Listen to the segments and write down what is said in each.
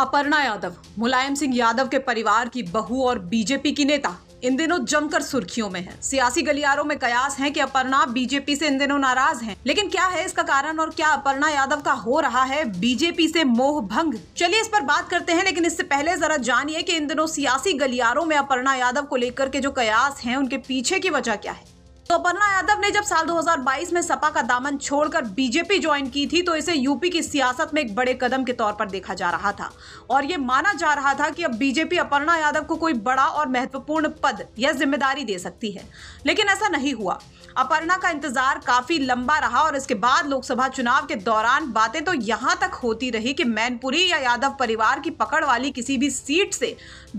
अपर्णा यादव मुलायम सिंह यादव के परिवार की बहू और बीजेपी की नेता इन दिनों जमकर सुर्खियों में है सियासी गलियारों में कयास है कि अपर्णा बीजेपी से इन दिनों नाराज हैं। लेकिन क्या है इसका कारण और क्या अपर्णा यादव का हो रहा है बीजेपी से मोह भंग चलिए इस पर बात करते हैं लेकिन इससे पहले जरा जानिए कि इन दिनों सियासी गलियारों में अपर्णा यादव को लेकर के जो कयास है उनके पीछे की वजह क्या है तो अपर्णा यादव ने जब साल 2022 में सपा का दामन छोड़कर बीजेपी ज्वाइन की थी तो इसे यूपी की सियासत में एक बड़े कदम के तौर पर देखा जा रहा था और ये माना जा रहा था कि अब बीजेपी अपर्णा यादव को कोई बड़ा और महत्वपूर्ण पद या जिम्मेदारी दे सकती है लेकिन ऐसा नहीं हुआ अपर्णा का इंतजार काफी लंबा रहा और इसके बाद लोकसभा चुनाव के दौरान बातें तो यहां तक होती रही कि मैनपुरी या यादव परिवार की पकड़ वाली किसी भी सीट से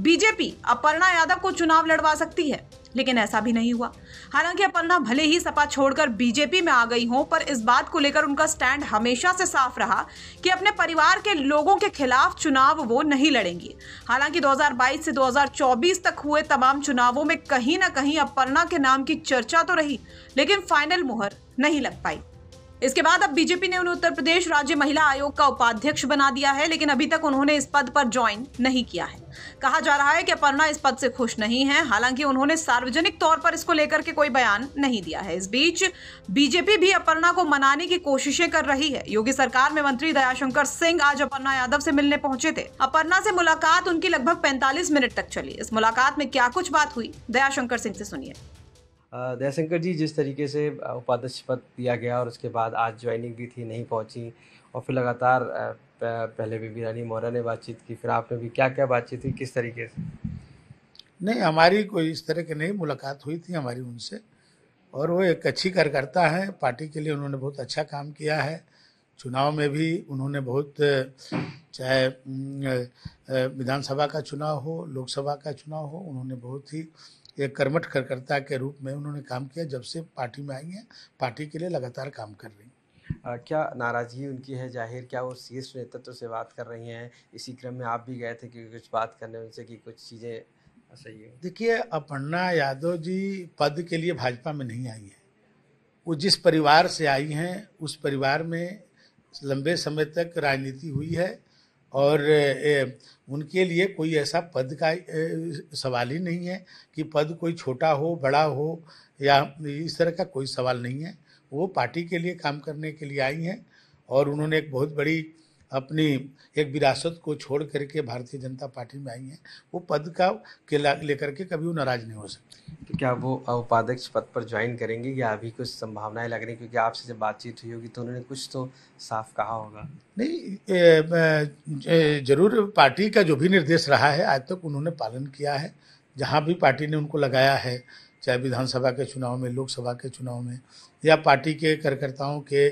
बीजेपी अपर्णा यादव को चुनाव लड़वा सकती है लेकिन ऐसा भी नहीं हुआ हालांकि अपर्णा भले ही सपा छोड़कर बीजेपी में आ गई हो पर इस बात को लेकर उनका स्टैंड हमेशा से साफ रहा कि अपने परिवार के लोगों के खिलाफ चुनाव वो नहीं लड़ेंगी हालांकि 2022 से 2024 तक हुए तमाम चुनावों में कहीं ना कहीं अपर्णा के नाम की चर्चा तो रही लेकिन फाइनल मुहर नहीं लग पाई इसके बाद अब बीजेपी ने उन्हें उत्तर प्रदेश राज्य महिला आयोग का उपाध्यक्ष बना दिया है लेकिन अभी तक उन्होंने इस पद पर ज्वाइन नहीं किया है कहा जा रहा है कि अपर्णा इस पद से खुश नहीं है हालांकि उन्होंने सार्वजनिक तौर पर इसको लेकर के कोई बयान नहीं दिया है इस बीच बीजेपी भी अपर्णा को मनाने की कोशिशें कर रही है योगी सरकार में मंत्री दयाशंकर सिंह आज अपर्णा यादव से मिलने पहुंचे थे अपर्णा से मुलाकात उनकी लगभग पैंतालीस मिनट तक चली इस मुलाकात में क्या कुछ बात हुई दयाशंकर सिंह से सुनिए दयाशंकर जी जिस तरीके से उपाध्यक्ष पद दिया गया और उसके बाद आज ज्वाइनिंग भी थी नहीं पहुंची और फिर लगातार पहले भी रानी मौर्य ने बातचीत की फिर आपने भी क्या क्या बातचीत हुई किस तरीके से नहीं हमारी कोई इस तरह की नहीं मुलाकात हुई थी हमारी उनसे और वो एक अच्छी कार्यकर्ता हैं पार्टी के लिए उन्होंने बहुत अच्छा काम किया है चुनाव में भी उन्होंने बहुत चाहे विधानसभा का चुनाव हो लोकसभा का चुनाव हो उन्होंने बहुत ही एक कर्मठ कार्यकर्ता के रूप में उन्होंने काम किया जब से पार्टी में आई हैं पार्टी के लिए लगातार काम कर रही हैं आ, क्या नाराज़गी उनकी है जाहिर क्या वो शीर्ष नेतृत्व से बात कर रही हैं इसी क्रम में आप भी गए थे कि कुछ बात करने उनसे कि कुछ चीज़ें सही है देखिए अपर्णा यादव जी पद के लिए भाजपा में नहीं आई हैं वो जिस परिवार से आई हैं उस परिवार में लंबे समय तक राजनीति हुई है और उनके लिए कोई ऐसा पद का सवाल ही नहीं है कि पद कोई छोटा हो बड़ा हो या इस तरह का कोई सवाल नहीं है वो पार्टी के लिए काम करने के लिए आई हैं और उन्होंने एक बहुत बड़ी अपनी एक विरासत को छोड़ करके भारतीय जनता पार्टी में आई हैं वो पद का के लेकर के कभी वो नाराज नहीं हो सकते तो क्या वो उपाध्यक्ष पद पर ज्वाइन करेंगे या अभी कुछ संभावनाएं लग रही हैं क्योंकि आपसे जब बातचीत हुई होगी तो उन्होंने कुछ तो साफ कहा होगा नहीं जरूर पार्टी का जो भी निर्देश रहा है आज तक उन्होंने पालन किया है जहाँ भी पार्टी ने उनको लगाया है चाहे विधानसभा के चुनाव में लोकसभा के चुनाव में या पार्टी के कार्यकर्ताओं के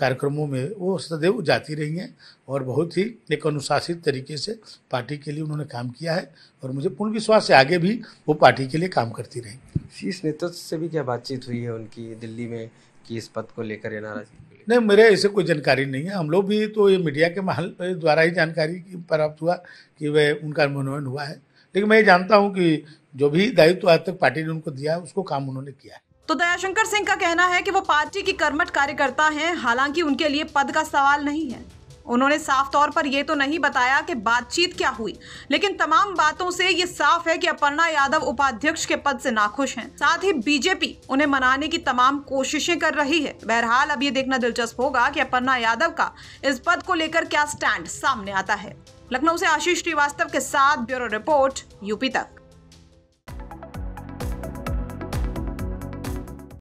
कार्यक्रमों में वो सदैव जाती रही हैं और बहुत ही एक अनुशासित तरीके से पार्टी के लिए उन्होंने काम किया है और मुझे पूर्ण विश्वास है आगे भी वो पार्टी के लिए काम करती रहेंगी शीर्ष नेतृत्व से भी क्या बातचीत हुई है उनकी दिल्ली में कि इस पद को लेकर या नाराजगी नहीं मेरे ऐसे कोई जानकारी नहीं है हम लोग भी तो ये मीडिया के महल द्वारा ही जानकारी प्राप्त हुआ कि वह उनका मनोनयन हुआ है लेकिन मैं ये जानता हूँ कि जो भी दायित्व आज तक पार्टी ने उनको दिया है उसको काम उन्होंने किया है तो दयाशंकर सिंह का कहना है कि वो पार्टी की कर्मठ कार्यकर्ता हैं हालांकि उनके लिए पद का सवाल नहीं है उन्होंने साफ तौर पर यह तो नहीं बताया कि बातचीत क्या हुई लेकिन तमाम बातों से ये साफ है कि अपर्णा यादव उपाध्यक्ष के पद से नाखुश हैं साथ ही बीजेपी उन्हें मनाने की तमाम कोशिशें कर रही है बहरहाल अब ये देखना दिलचस्प होगा कि अपर्णा यादव का इस पद को लेकर क्या स्टैंड सामने आता है लखनऊ से आशीष श्रीवास्तव के साथ ब्यूरो रिपोर्ट यूपी तक